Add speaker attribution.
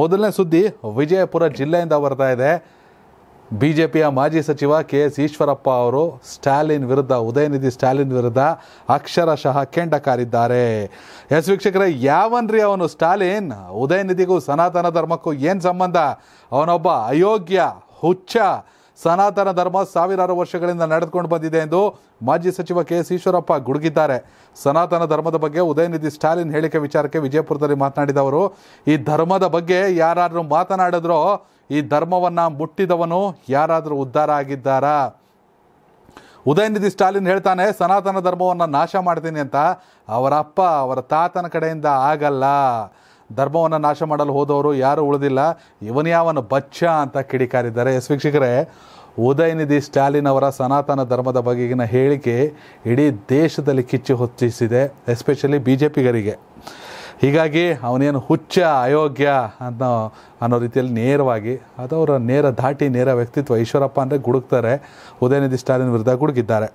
Speaker 1: ಮೊದಲನೇ ಸುದ್ದಿ ವಿಜಯಪುರ ಜಿಲ್ಲೆಯಿಂದ ಬರ್ತಾ ಇದೆ ಬಿ ಜೆ ಪಿಯ ಮಾಜಿ ಸಚಿವ ಕೆ ಎಸ್ ಈಶ್ವರಪ್ಪ ಅವರು ಸ್ಟಾಲಿನ್ ವಿರುದ್ಧ ಉದಯನಿಧಿ ಸ್ಟಾಲಿನ್ ವಿರುದ್ಧ ಅಕ್ಷರಶಃ ಕೆಂಡ ಕಾರಿದ್ದಾರೆ ಎಸ್ ವೀಕ್ಷಕರೇ ಯಾವನ್ರಿ ಅವನು ಸ್ಟಾಲಿನ್ ಉದಯನಿಧಿಗೂ ಸನಾತನ ಧರ್ಮಕ್ಕೂ ಏನು ಸಂಬಂಧ ಅವನೊಬ್ಬ ಅಯೋಗ್ಯ ಹುಚ್ಚ ಸನಾತನ ಧರ್ಮ ಸಾವಿರಾರು ವರ್ಷಗಳಿಂದ ನಡೆದುಕೊಂಡು ಬಂದಿದೆ ಎಂದು ಮಾಜಿ ಸಚಿವ ಕೆ ಎಸ್ ಈಶ್ವರಪ್ಪ ಗುಡುಗಿದ್ದಾರೆ ಸನಾತನ ಧರ್ಮದ ಬಗ್ಗೆ ಉದಯನಿಧಿ ಸ್ಟಾಲಿನ್ ಹೇಳಿಕೆ ವಿಚಾರಕ್ಕೆ ವಿಜಯಪುರದಲ್ಲಿ ಮಾತನಾಡಿದ ಅವರು ಈ ಧರ್ಮದ ಬಗ್ಗೆ ಯಾರಾದರೂ ಮಾತನಾಡಿದ್ರೋ ಈ ಧರ್ಮವನ್ನು ಮುಟ್ಟಿದವನು ಯಾರಾದರೂ ಉದ್ಧಾರ ಆಗಿದ್ದಾರಾ ಉದಯನಿಧಿ ಸ್ಟಾಲಿನ್ ಹೇಳ್ತಾನೆ ಸನಾತನ ಧರ್ಮವನ್ನು ನಾಶ ಮಾಡ್ತೀನಿ ಅಂತ ಅವರ ಅಪ್ಪ ಅವರ ತಾತನ ಕಡೆಯಿಂದ ಆಗಲ್ಲ ಧರ್ಮವನ್ನು ನಾಶ ಮಾಡಲು ಹೋದವರು ಯಾರೂ ಉಳಿದಿಲ್ಲ ಯಾವನ ಬಚ್ಚ ಅಂತ ಕಿಡಿಕಾರಿದ್ದಾರೆ ಎಸ್ ವೀಕ್ಷಕರೇ ಉದಯನಿಧಿ ಸ್ಟಾಲಿನ್ ಅವರ ಸನಾತನ ಧರ್ಮದ ಬಗೆಗಿನ ಹೇಳಿಕೆ ಇಡೀ ದೇಶದಲ್ಲಿ ಕಿಚ್ಚು ಹೊತ್ತಿಸಿದೆ ಎಸ್ಪೆಷಲಿ ಬಿ ಜೆ ಪಿಗರಿಗೆ ಹೀಗಾಗಿ ಅವನೇನು ಹುಚ್ಚ ಅಯೋಗ್ಯ ಅನ್ನೋ ಅನ್ನೋ ರೀತಿಯಲ್ಲಿ ನೇರವಾಗಿ ಅದು ಅವರ ನೇರ ಧಾಟಿ ನೇರ ವ್ಯಕ್ತಿತ್ವ ಈಶ್ವರಪ್ಪ ಅಂದರೆ ಗುಡುಕ್ತಾರೆ ಉದಯನಿಧಿ ಸ್ಟಾಲಿನ್ ವಿರುದ್ಧ ಗುಡುಗಿದ್ದಾರೆ